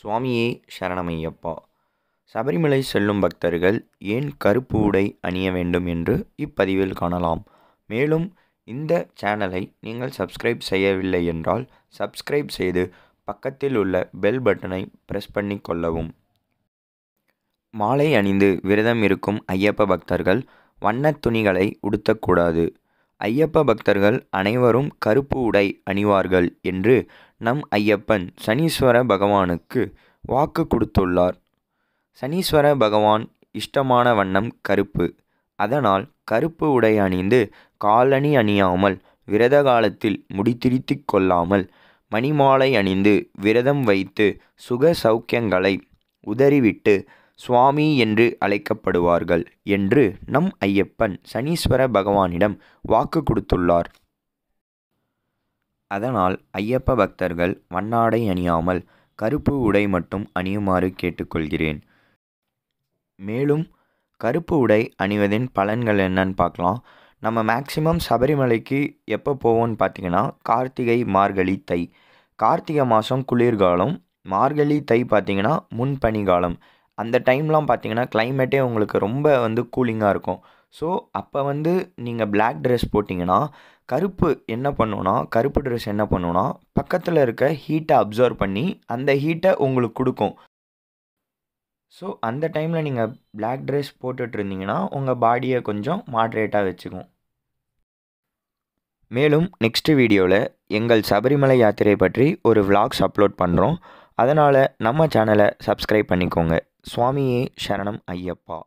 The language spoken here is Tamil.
சுவாமியே சரணமையப்பா சபரிமலை செல்லும் பக்தர்கள் ஏன் கருப்பு உடை அணிய வேண்டும் என்று இப்பதிவில் காணலாம் மேலும் இந்த சேனலை நீங்கள் சப்ஸ்கிரைப் செய்யவில்லை என்றால் சப்ஸ்கிரைப் செய்து பக்கத்தில் உள்ள பெல் பட்டனை ப்ரெஸ் பண்ணி கொள்ளவும் மாலை அணிந்து விரதம் இருக்கும் ஐயப்ப பக்தர்கள் வண்ணத் துணிகளை உடுத்தக்கூடாது ஐயப்ப பக்தர்கள் அனைவரும் கருப்பு உடை அணிவார்கள் என்று நம் ஐயப்பன் சனீஸ்வர பகவானுக்கு வாக்கு கொடுத்துள்ளார் சனீஸ்வர பகவான் இஷ்டமான வண்ணம் கருப்பு அதனால் கருப்பு உடை அணிந்து காலணி அணியாமல் விரத காலத்தில் முடித்திருத்தி கொள்ளாமல் மணிமாலை அணிந்து விரதம் வைத்து சுக சௌக்கியங்களை உதறிவிட்டு சுவாமி என்று அழைக்கப்படுவார்கள் என்று நம் ஐயப்பன் சனீஸ்வர பகவானிடம் வாக்கு கொடுத்துள்ளார் அதனால் ஐயப்ப பக்தர்கள் வண்ணாடை அணியாமல் கருப்பு உடை மட்டும் அணியுமாறு கேட்டுக்கொள்கிறேன் மேலும் கருப்பு உடை அணிவதின் பலன்கள் என்னன்னு பார்க்கலாம் நம்ம மேக்சிமம் சபரிமலைக்கு எப்போ போவோம்னு பார்த்தீங்கன்னா கார்த்திகை மார்கழி தை கார்த்திகை மாதம் குளிர்காலம் மார்கழி தை பார்த்திங்கன்னா முன்பனிகாலம் அந்த டைம்லாம் பார்த்தீங்கன்னா கிளைமேட்டே உங்களுக்கு ரொம்ப வந்து கூலிங்காக இருக்கும் ஸோ அப்போ வந்து நீங்கள் பிளாக் ட்ரெஸ் போட்டிங்கன்னா கருப்பு என்ன பண்ணுன்னா கருப்பு ட்ரெஸ் என்ன பண்ணுன்னா பக்கத்தில் இருக்க ஹீட்டை அப்சர்வ் பண்ணி அந்த ஹீட்டை உங்களுக்கு கொடுக்கும் ஸோ அந்த டைமில் நீங்கள் பிளாக் ட்ரெஸ் போட்டுட்டு இருந்தீங்கன்னா உங்கள் பாடியை கொஞ்சம் மாட்ரேட்டாக வச்சுக்கும் மேலும் நெக்ஸ்ட் வீடியோவில் எங்கள் சபரிமலை யாத்திரை பற்றி ஒரு விளாக்ஸ் அப்லோட் பண்ணுறோம் அதனால் நம்ம சேனலை சப்ஸ்கிரைப் பண்ணிக்கோங்க சுவாமியே சரணம் ஐயப்பா